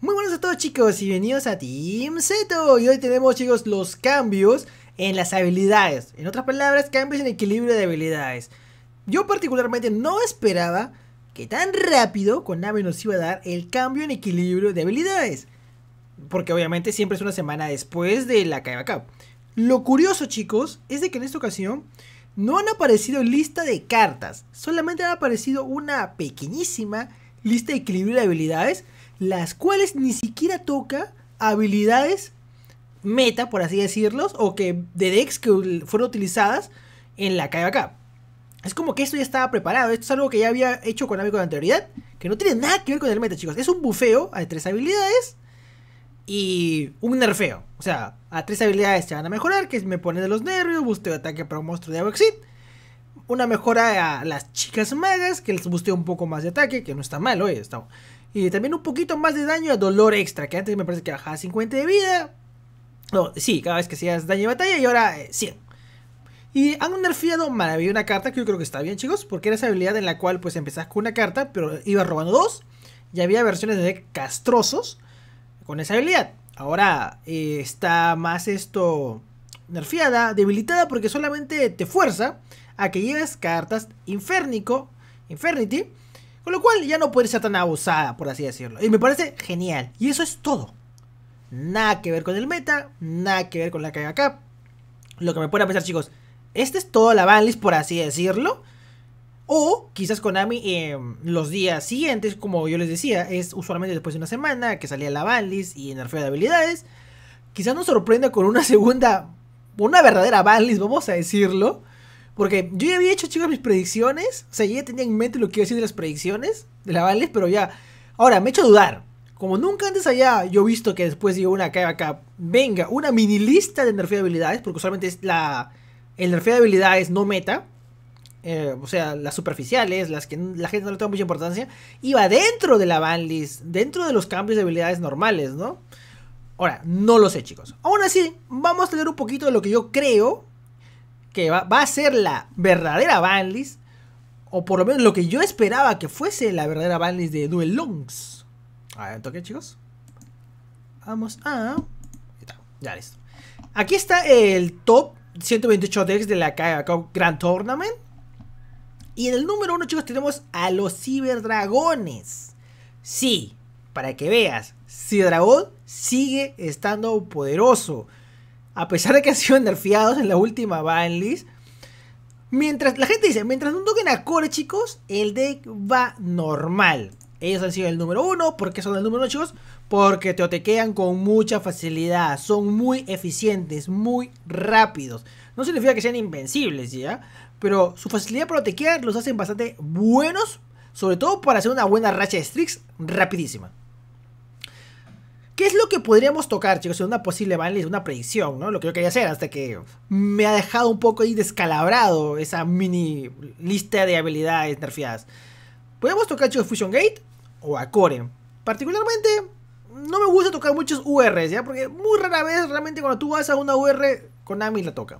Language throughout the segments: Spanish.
Muy buenos a todos chicos y bienvenidos a Team Seto Y hoy tenemos chicos los cambios en las habilidades En otras palabras, cambios en equilibrio de habilidades Yo particularmente no esperaba que tan rápido con Nave nos iba a dar el cambio en equilibrio de habilidades Porque obviamente siempre es una semana después de la Kaiba Lo curioso chicos, es de que en esta ocasión no han aparecido lista de cartas Solamente ha aparecido una pequeñísima lista de equilibrio de habilidades las cuales ni siquiera toca habilidades meta, por así decirlos, o que de decks que fueron utilizadas en la acá Es como que esto ya estaba preparado, esto es algo que ya había hecho con amigos de anterioridad, que no tiene nada que ver con el meta, chicos. Es un bufeo a tres habilidades y un nerfeo. O sea, a tres habilidades se van a mejorar, que me pone de los nervios, busteo de ataque para un monstruo de Aboxit. Una mejora a las chicas magas, que les busteo un poco más de ataque, que no está mal, oye, está y también un poquito más de daño a dolor extra, que antes me parece que bajaba 50 de vida. No, sí, cada vez que hacías daño de batalla y ahora 100. Eh, y han nerfeado maravilla una carta que yo creo que está bien, chicos, porque era esa habilidad en la cual pues empezás con una carta, pero ibas robando dos. Y había versiones de castrosos con esa habilidad. Ahora eh, está más esto nerfeada, debilitada, porque solamente te fuerza a que lleves cartas Infernico, Infernity con lo cual ya no puede ser tan abusada, por así decirlo. Y me parece genial. Y eso es todo. Nada que ver con el meta, nada que ver con la que acá. Lo que me puede pensar, chicos, este es todo la banlist, por así decirlo? O quizás Konami eh, los días siguientes, como yo les decía, es usualmente después de una semana que salía la banlist y feo de habilidades. Quizás nos sorprenda con una segunda, una verdadera banlist, vamos a decirlo. Porque yo ya había hecho, chicos, mis predicciones. O sea, ya tenía en mente lo que iba a decir de las predicciones de la Vales, pero ya. Ahora, me he hecho dudar. Como nunca antes había yo visto que después de una acá acá, venga, una mini lista de nerfeo de habilidades, porque usualmente es la. El nerfeo de habilidades no meta. Eh, o sea, las superficiales, las que la gente no le toma mucha importancia. Iba dentro de la banlist, dentro de los cambios de habilidades normales, ¿no? Ahora, no lo sé, chicos. Aún así, vamos a tener un poquito de lo que yo creo va, a ser la verdadera Banlis, o por lo menos lo que yo esperaba que fuese la verdadera Banlis de Duel Longs. A ver, toque, chicos. Vamos a. Ya listo. Aquí está el top 128 decks de la Grand Tournament. Y en el número 1, chicos, tenemos a los Ciberdragones. Sí, para que veas, Ciberdragón sigue estando poderoso a pesar de que han sido nerfeados en la última banlist. Mientras, la gente dice, mientras no toquen a core, chicos, el deck va normal. Ellos han sido el número uno, ¿por qué son el número uno, chicos? Porque te con mucha facilidad, son muy eficientes, muy rápidos. No significa que sean invencibles, ¿ya? Pero su facilidad para otequear los hacen bastante buenos, sobre todo para hacer una buena racha de streaks rapidísima. ¿Qué es lo que podríamos tocar, chicos? En una posible es una predicción, ¿no? Lo que yo quería hacer hasta que me ha dejado un poco ahí descalabrado esa mini lista de habilidades nerfeadas. Podemos tocar, chicos, Fusion Gate o Acore. Particularmente, no me gusta tocar muchos URs, ¿ya? Porque muy rara vez realmente cuando tú vas a una UR, Konami la toca.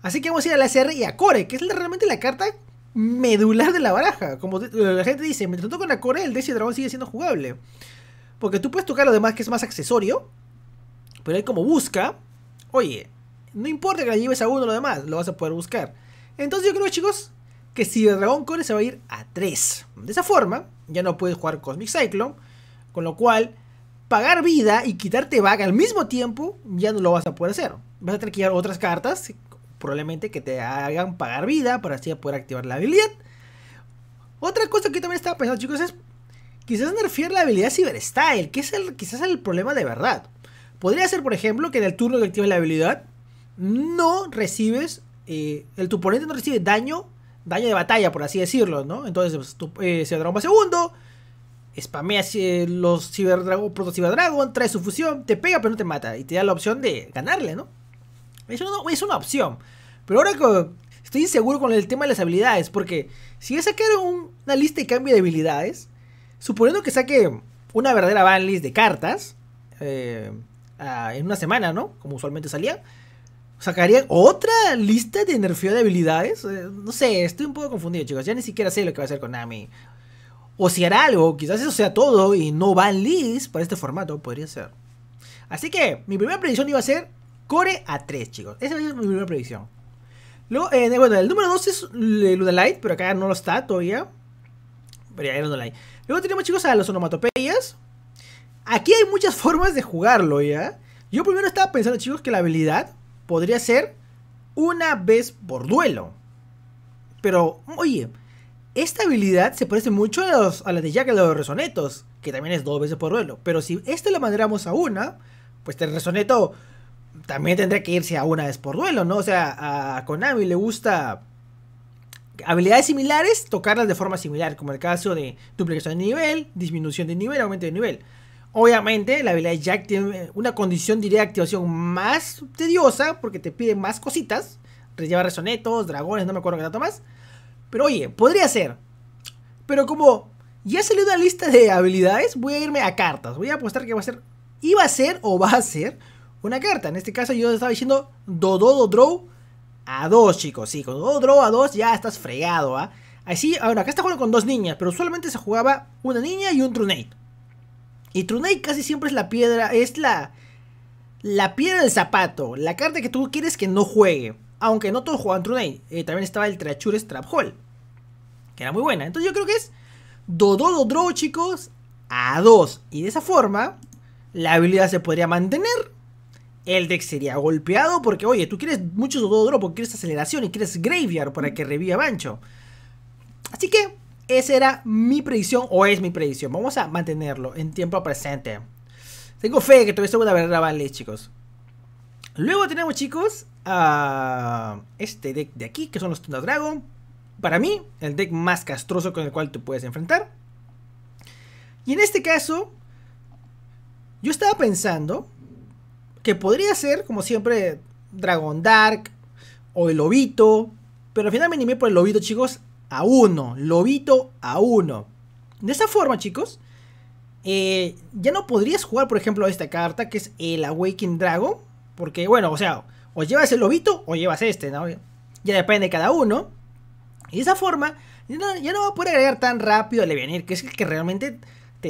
Así que vamos a ir a la SR y a Core, que es realmente la carta medular de la baraja. Como la gente dice, mientras toco con la Core, el DC Dragón sigue siendo jugable. Porque tú puedes tocar lo demás que es más accesorio, pero él como busca, oye, no importa que la lleves a uno o lo demás, lo vas a poder buscar. Entonces yo creo, chicos, que si dragón Core se va a ir a 3. De esa forma, ya no puedes jugar Cosmic Cyclone, con lo cual pagar vida y quitarte vaga al mismo tiempo ya no lo vas a poder hacer. Vas a tener que llevar otras cartas, probablemente que te hagan pagar vida para así poder activar la habilidad. Otra cosa que también estaba pensando, chicos, es Quizás nerfear la habilidad Cyberstyle... que es el, quizás el problema de verdad. Podría ser, por ejemplo, que en el turno que activas la habilidad, no recibes, eh, el, tu oponente no recibe daño, daño de batalla, por así decirlo, ¿no? Entonces, pues, tu, eh, va segundo, spamea eh, los Ciberdragon, Proto Ciberdragon, trae su fusión, te pega pero no te mata, y te da la opción de ganarle, ¿no? es una opción. Pero ahora estoy inseguro con el tema de las habilidades, porque si he un, una lista y cambio de habilidades, Suponiendo que saque una verdadera banlist de cartas eh, en una semana, ¿no? Como usualmente salía. ¿Sacarían otra lista de nerfeo de habilidades? Eh, no sé, estoy un poco confundido, chicos. Ya ni siquiera sé lo que va a hacer Konami. O si hará algo, quizás eso sea todo y no banlist para este formato, podría ser. Así que mi primera predicción iba a ser Core a 3, chicos. Esa es mi primera predicción. Luego, eh, bueno, el número 2 es Light, pero acá no lo está todavía. Pero Luego tenemos, chicos, a las onomatopeyas. Aquí hay muchas formas de jugarlo, ¿ya? Yo primero estaba pensando, chicos, que la habilidad podría ser una vez por duelo. Pero, oye, esta habilidad se parece mucho a, la de Jack de los resonetos, que también es dos veces por duelo. Pero si este lo mandáramos a una, pues el resoneto también tendría que irse a una vez por duelo, ¿no? O sea, a Konami le gusta habilidades similares, tocarlas de forma similar, como el caso de duplicación de nivel, disminución de nivel, aumento de nivel. Obviamente, la habilidad Jack tiene una condición diría, de activación más tediosa, porque te pide más cositas. Lleva resonetos, dragones, no me acuerdo qué tanto más. Pero oye, podría ser. Pero como ya salió una lista de habilidades, voy a irme a cartas. Voy a apostar que va a ser, iba a ser o va a ser una carta. En este caso yo estaba diciendo Dododo Draw a dos, chicos. Sí, con un a dos ya estás fregado, ¿ah? Así, ahora, acá está jugando con dos niñas, pero usualmente se jugaba una niña y un Trunade. Y Trunade casi siempre es la piedra, es la, la piedra del zapato, la carta que tú quieres que no juegue. Aunque no todos jugaban Trunade, eh, también estaba el Trachure trap Hole, que era muy buena. Entonces yo creo que es Dodo do, chicos, a dos. Y de esa forma, la habilidad se podría mantener el deck sería golpeado porque, oye, tú quieres mucho todo porque quieres aceleración y quieres graveyard para que reviva Bancho. Así que esa era mi predicción o es mi predicción. Vamos a mantenerlo en tiempo presente. Tengo fe que todavía se va a ver vale, chicos. Luego tenemos, chicos, a este deck de aquí, que son los tundas Dragon. Para mí, el deck más castroso con el cual te puedes enfrentar. Y en este caso, yo estaba pensando que podría ser, como siempre, Dragon Dark o el Lobito, pero al final me animé por el Lobito, chicos, a uno, Lobito a uno. De esa forma, chicos, eh, ya no podrías jugar, por ejemplo, esta carta que es el Awakening Dragon, porque, bueno, o sea, o llevas el Lobito o llevas este, ¿no? Ya depende de cada uno. Y de esa forma, ya no, va a poder agregar tan rápido el venir que es el que realmente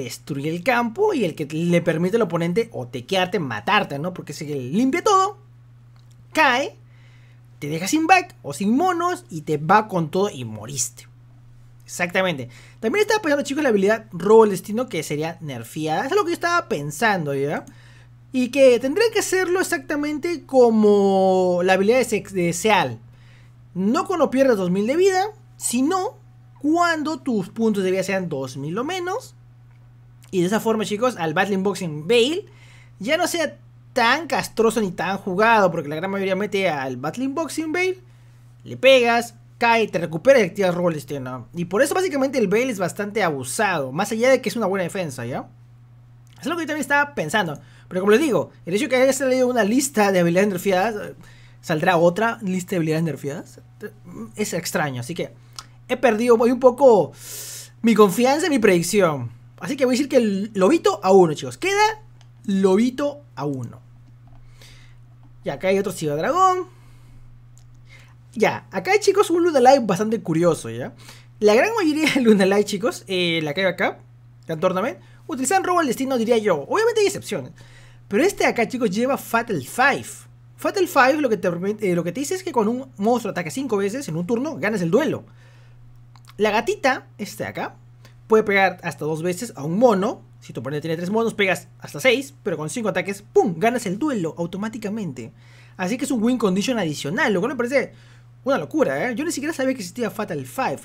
destruye el campo y el que le permite al oponente o te matarte, ¿no? Porque que limpia todo, cae, te deja sin back o sin monos y te va con todo y moriste. Exactamente. También estaba pensando, chicos, la habilidad robo el destino que sería nerfeada. Eso es lo que yo estaba pensando, ¿ya? Y que tendría que hacerlo exactamente como la habilidad de, de Seal. No cuando pierdas 2000 de vida, sino cuando tus puntos de vida sean 2000 o menos. Y de esa forma, chicos, al Battling Boxing Bale ya no sea tan castroso ni tan jugado, porque la gran mayoría mete al Battling Boxing Bale, le pegas, cae, te recupera y activas roles Y por eso básicamente el Bale es bastante abusado, más allá de que es una buena defensa, ¿ya? Es lo que yo también estaba pensando. Pero como les digo, el hecho de que haya salido una lista de habilidades nerfeadas, ¿saldrá otra lista de habilidades nerfeadas? Es extraño, así que he perdido voy un poco mi confianza Y mi predicción. Así que voy a decir que el lobito a uno, chicos. Queda lobito a uno Y acá hay otro Ciudad Dragón. Ya, acá hay, chicos, un luna live bastante curioso, ¿ya? La gran mayoría de Luna live chicos, eh, la que hay acá, la Tournament, utilizan robo al destino, diría yo. Obviamente hay excepciones. Pero este acá, chicos, lleva Fatal Five Fatal Five lo que, te, eh, lo que te dice es que con un monstruo ataca cinco veces en un turno, ganas el duelo. La gatita, este acá, puede pegar hasta dos veces a un mono. Si tu oponente tiene tres monos, pegas hasta seis, pero con cinco ataques, ¡pum! Ganas el duelo automáticamente. Así que es un win condition adicional, lo cual me parece una locura, ¿eh? Yo ni siquiera sabía que existía Fatal Five.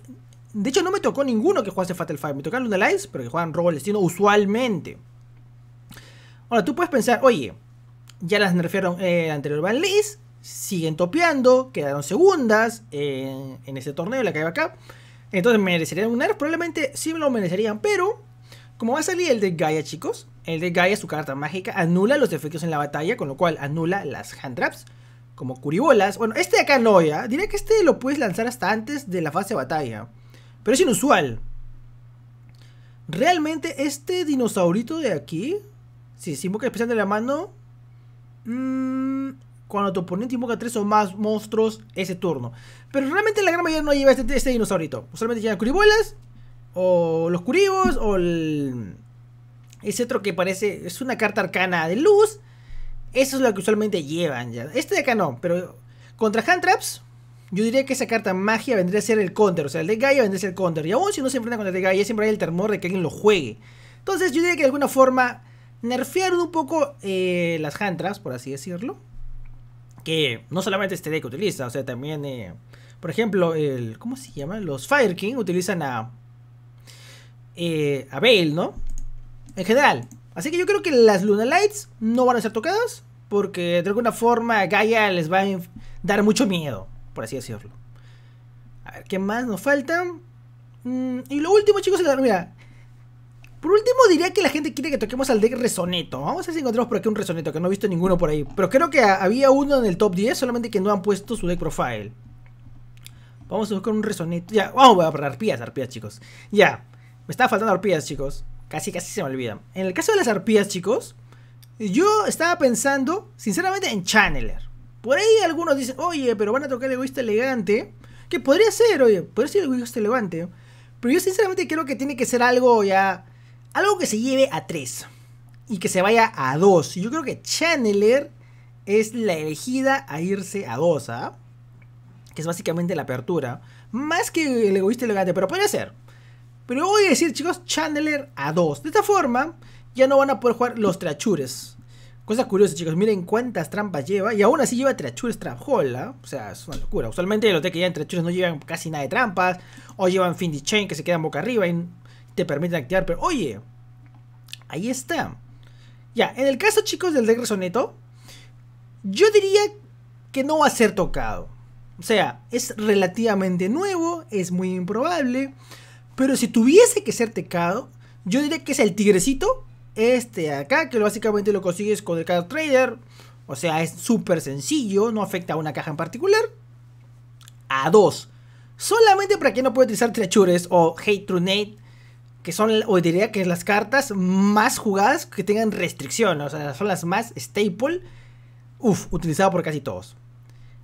De hecho, no me tocó ninguno que jugase Fatal Five. Me tocaron Luna Lights, pero que juegan Robo al Destino usualmente. Ahora, tú puedes pensar, oye, ya las nerfearon eh, el anterior Van Lees, siguen topeando, quedaron segundas eh, en ese torneo, la que hay acá. Entonces, ¿merecerían un Probablemente sí me lo merecerían, pero como va a salir el de Gaia, chicos, el de Gaia, su carta mágica, anula los efectos en la batalla, con lo cual anula las hand traps, como curibolas. Bueno, este de acá no, ya. Diría que este lo puedes lanzar hasta antes de la fase de batalla, pero es inusual. Realmente, este dinosaurito de aquí, si sí, sin especial de la mano, mmm, cuando tu oponente invoca tres o más monstruos ese turno. Pero realmente la gran mayoría no lleva este, este dinosaurito. usualmente llevan curibolas, o los curibos, o el... Ese otro que parece... Es una carta arcana de luz. Eso es lo que usualmente llevan ya. Este de acá no, pero... Contra hand traps, yo diría que esa carta magia vendría a ser el counter. O sea, el de Gaia vendría a ser el counter. Y aún si no se enfrenta contra el de Gaia, siempre hay el temor de que alguien lo juegue. Entonces yo diría que de alguna forma nerfearon un poco eh, las hand traps, por así decirlo que no solamente este deck utiliza, o sea, también, eh, por ejemplo, el, ¿cómo se llama? Los Fire King utilizan a, eh, a Bale, ¿no? En general. Así que yo creo que las luna lights no van a ser tocadas, porque de alguna forma Gaia les va a dar mucho miedo, por así decirlo. A ver, ¿qué más nos falta? Mm, y lo último, chicos, mira, por último diría que la gente quiere que toquemos al deck Resoneto. Vamos a ver si encontramos por aquí un Resoneto, que no he visto ninguno por ahí. Pero creo que había uno en el top 10, solamente que no han puesto su deck profile. Vamos a buscar un Resoneto. Ya, vamos a ver, arpías, arpías, chicos. Ya, me estaba faltando arpías, chicos. Casi, casi se me olvidan. En el caso de las arpías, chicos, yo estaba pensando, sinceramente, en Channeler. Por ahí algunos dicen, oye, pero van a tocar el egoísta elegante. Que podría ser, oye, podría ser el egoísta elegante. Pero yo sinceramente creo que tiene que ser algo ya algo que se lleve a 3 y que se vaya a 2. Yo creo que Chandler es la elegida a irse a 2, ¿ah? Que es básicamente la apertura. Más que el egoísta y elegante, pero puede ser. Pero voy a decir, chicos, Chandler a 2. De esta forma, ya no van a poder jugar los trachures. Cosa curiosa, chicos, miren cuántas trampas lleva. Y aún así lleva trachures trap hole, ¿ah? O sea, es una locura. Usualmente los de que llevan trachures no llevan casi nada de trampas. O llevan Findy chain que se quedan boca arriba. en te permiten activar, pero oye, ahí está. Ya, en el caso, chicos, del regreso neto, yo diría que no va a ser tocado. O sea, es relativamente nuevo, es muy improbable, pero si tuviese que ser tecado yo diría que es el tigrecito, este de acá, que básicamente lo consigues con el card trader. O sea, es súper sencillo, no afecta a una caja en particular. A dos. Solamente para quien no puede utilizar Treachures o Hate Trunate que son, o diría que las cartas más jugadas que tengan restricción, o sea, son las más staple, uf utilizado por casi todos.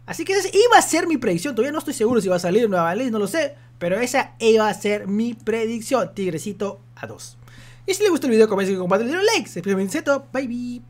Así que esa iba a ser mi predicción, todavía no estoy seguro si va a salir nueva ley, no lo sé, pero esa iba a ser mi predicción, Tigrecito a 2. Y si les gustó el video, comenten y compartan, denle like, se bye bye.